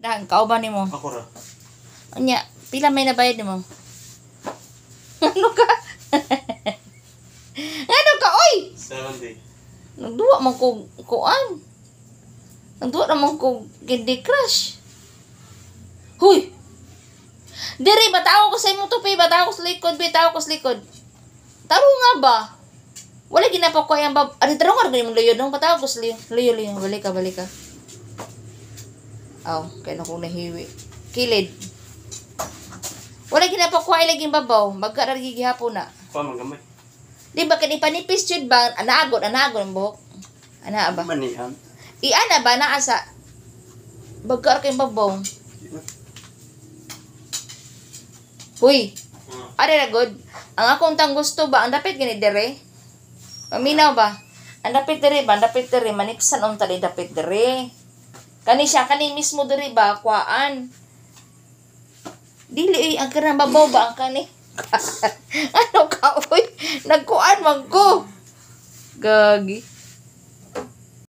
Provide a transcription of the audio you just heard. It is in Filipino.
Daan, kauban ni mo. Ako ra. Anya, pila may nabayad ni mo? ano ka? ano ka, oy? 70. Nagduwa man ko kuan. Nagduwa naman ko Candy Crush. Huy! Diri, bataw ko sa imo tupi, bataw ko sa likod, bitaw ko sa likod. Taro nga ba? Wala ginapakoy ang bab... Ano, taro nga rin mo luyo nung bataw ko sa luyo, luyo, luyo. Balik ka, balik ka. Oh, kaya na kong nahiwi. Kilid. Wala ginapakuha ilaging babaw. Magkarargi gihapon na. Pa, magamay. Di ba kan ipanipis jud ba? Anagod, anagod ang buhok. Ana ba? Manihan. Iana ba naa sa bagkar kay babaw. Hoy. Hmm. Are ra god. Ang akong tang gusto ba ang dapit gani dire? Paminaw ba? Ang dapit dire ba? Ang dapit dire manipsan on tali dapit dere. Kani siya, kani mismo diri ba, kuaan. Dili, eh, ang karang babaw ba ang kani? ano ka, uy? Nagkuan man ko. Gagi.